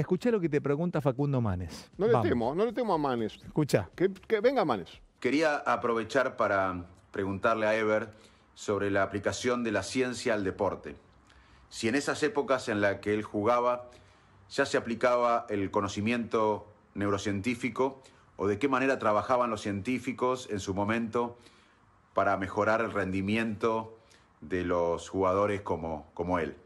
Escucha lo que te pregunta Facundo Manes. No le temo, no le temo a Manes. Escucha. Que, venga Manes. Quería aprovechar para preguntarle a Ever sobre la aplicación de la ciencia al deporte. Si en esas épocas en las que él jugaba ya se aplicaba el conocimiento neurocientífico o de qué manera trabajaban los científicos en su momento para mejorar el rendimiento de los jugadores como, como él.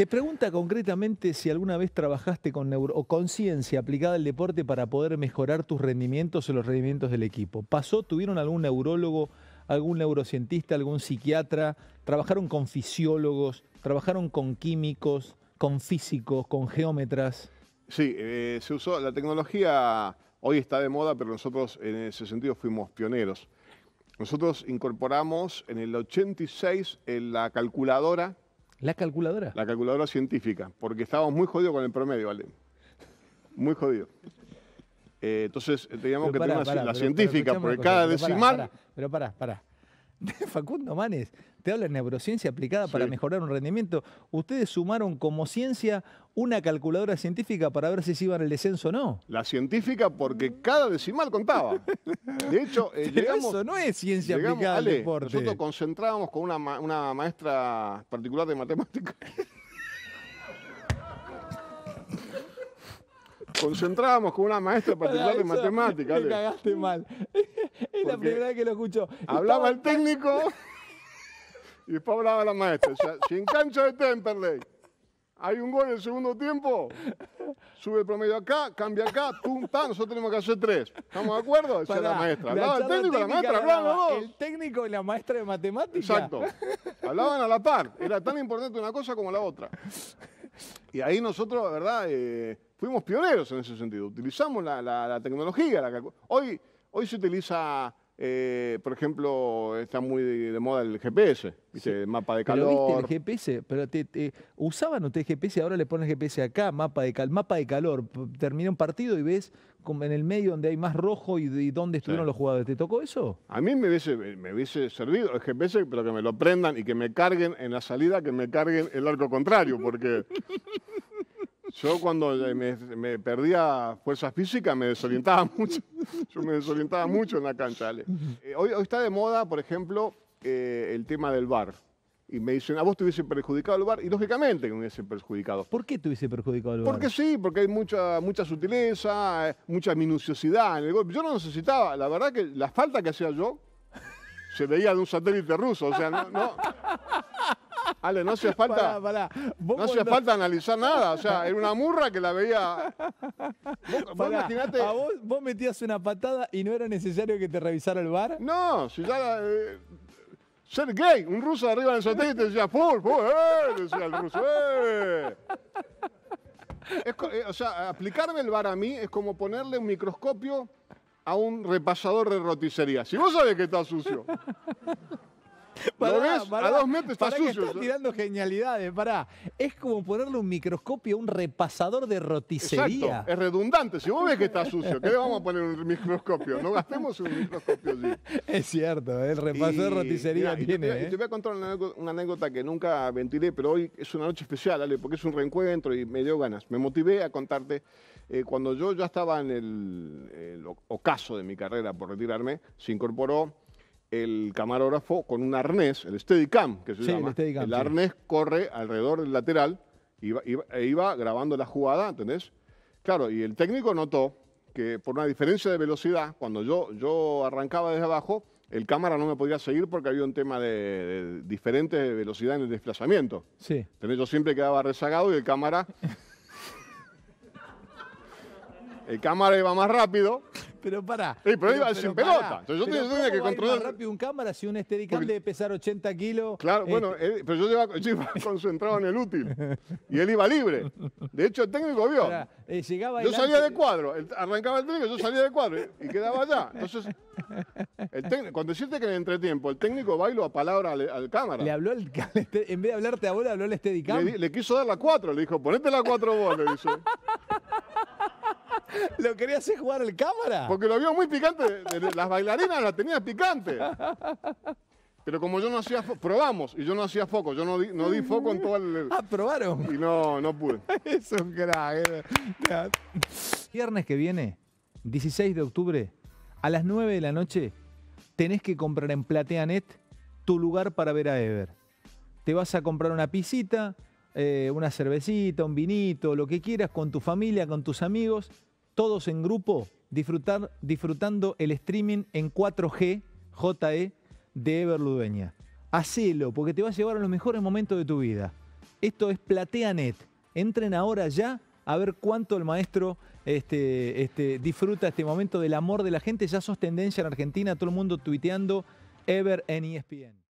Te pregunta concretamente si alguna vez trabajaste con neuro conciencia aplicada al deporte para poder mejorar tus rendimientos o los rendimientos del equipo. ¿Pasó? ¿Tuvieron algún neurólogo, algún neurocientista, algún psiquiatra? ¿Trabajaron con fisiólogos? ¿Trabajaron con químicos? ¿Con físicos? ¿Con geómetras? Sí, eh, se usó la tecnología. Hoy está de moda, pero nosotros en ese sentido fuimos pioneros. Nosotros incorporamos en el 86 en la calculadora ¿La calculadora? La calculadora científica, porque estábamos muy jodidos con el promedio, ¿vale? Muy jodidos. Eh, entonces teníamos que tener la científica, porque cada decimal... pero pará, pará de Facundo Manes. Te habla de neurociencia aplicada para mejorar un rendimiento. Ustedes sumaron como ciencia una calculadora científica para ver si se iban el descenso o no. La científica porque cada decimal contaba. De hecho, eh, Pero eso no es ciencia aplicada Ale, Nosotros concentrábamos con una, maestra particular de matemáticas. concentrábamos con una maestra particular de matemáticas. Te cagaste mal. Es la primera vez que lo escucho. Hablaba el técnico y después hablaba la maestra. O si en cancha de Temperley hay un gol en el segundo tiempo, sube el promedio acá, cambia acá, pum, nosotros tenemos que hacer tres. ¿Estamos de acuerdo? Esa la maestra. Hablaba el técnico y la maestra, El técnico y la maestra de matemáticas. Exacto. Hablaban a la par. Era tan importante una cosa como la otra. Y ahí nosotros, la verdad, eh, fuimos pioneros en ese sentido. Utilizamos la, tecnología. La hoy Hoy se utiliza, eh, por ejemplo, está muy de, moda el GPS, El mapa de calor. Pero viste el GPS, pero te, te, usaban ustedes GPS, ahora le ponen GPS acá, mapa de, cal, mapa de calor. Termina un partido y ves en el medio donde hay más rojo y, dónde estuvieron los jugadores. ¿Te tocó eso? A mí me hubiese, me hubiese servido el GPS, pero que me lo prendan y que me carguen en la salida, que me carguen el arco contrario, porque... Yo cuando eh, me, perdía fuerzas físicas, me desorientaba mucho. Yo me desorientaba mucho en la cancha, eh, hoy, está de moda, por ejemplo, eh, el tema del bar. Y me dicen, a vos te hubiese perjudicado el bar. Y lógicamente que me hubiese perjudicado. ¿Por qué te hubiese perjudicado el bar? Porque sí, porque hay mucha, mucha sutileza, mucha minuciosidad en el golpe. Yo no necesitaba, la verdad que la falta que hacía yo se veía de un satélite ruso. Ale, no hace falta. No falta analizar nada. O sea, era una murra que la veía. Vos, metías una patada y no era necesario que te revisara el bar? No, si ya. Eh, ser gay, un ruso arriba en y satélite decía, ¡Full, full! Eh", decía el ruso, eh. eh. o sea, aplicarme el bar a mí es como ponerle un microscopio a un repasador de roticería. Si vos sabés que está sucio, Para a dos metros está sucio. Que estás tirando genialidades, pará. Es como ponerle un microscopio a un repasador de roticería. Es redundante. Si vos ves que está sucio, ¿qué le vamos a poner un microscopio? No gastemos un microscopio allí. Es cierto, ¿eh? el repasador de roticería tiene. ¿eh? te, voy a contar una, anécdota, que nunca ventilé, pero hoy es una noche especial, Ale, porque es un reencuentro y me dio ganas. Me motivé a contarte. Eh, cuando yo ya estaba en el ocaso de mi carrera por retirarme, se incorporó el camarógrafo con un arnés, el Steadicam, que se llama. El, el arnés corre alrededor del lateral iba, e iba grabando la jugada, ¿entendés? Claro, y el técnico notó que por una diferencia de velocidad, cuando yo, yo arrancaba desde abajo, el cámara no me podía seguir porque había un tema de, diferentes diferente velocidad en el desplazamiento. Sí. Entonces yo siempre quedaba rezagado y el cámara... el cámara iba más rápido pero pará. pero, iba sin pelota. yo tenía, que controlar. rápido un cámara si un Steadicam debe pesar 80 kilos. Claro, bueno, este, pero yo iba, concentrado en el útil. Y él iba libre. De hecho, el técnico vio. Eh, yo salía de cuadro. arrancaba el técnico, yo salía de cuadro eh, y, quedaba allá. Entonces, cuando decirte que en el entretiempo el técnico bailó a palabra al, cámara. Le habló el, este, en vez de hablarte a vos, le habló al Steadicam. Le, le quiso dar la cuatro, le dijo, ponete la cuatro vos, le dice. ¿Lo quería hacer jugar el cámara? Porque lo vio muy picante. Las bailarinas la tenían picante. Pero como yo no hacía probamos y yo no hacía foco, yo no di, no di foco en todo el, Ah, probaron. Y no, no pude. es un crack. Eh. Viernes que viene, 16 de octubre, a las 9 de la noche, tenés que comprar en PlateaNet tu lugar para ver a Ever. Te vas a comprar una pisita, eh, una cervecita, un vinito, lo que quieras, con tu familia, con tus amigos todos en grupo, disfrutar, disfrutando el streaming en 4G, JE, de Everludeña. Hacelo, porque te va a llevar a los mejores momentos de tu vida. Esto es PlateaNet. Entren ahora ya a ver cuánto el maestro este, este disfruta este momento del amor de la gente. Ya sos tendencia en Argentina, todo el mundo tuiteando Ever en ESPN.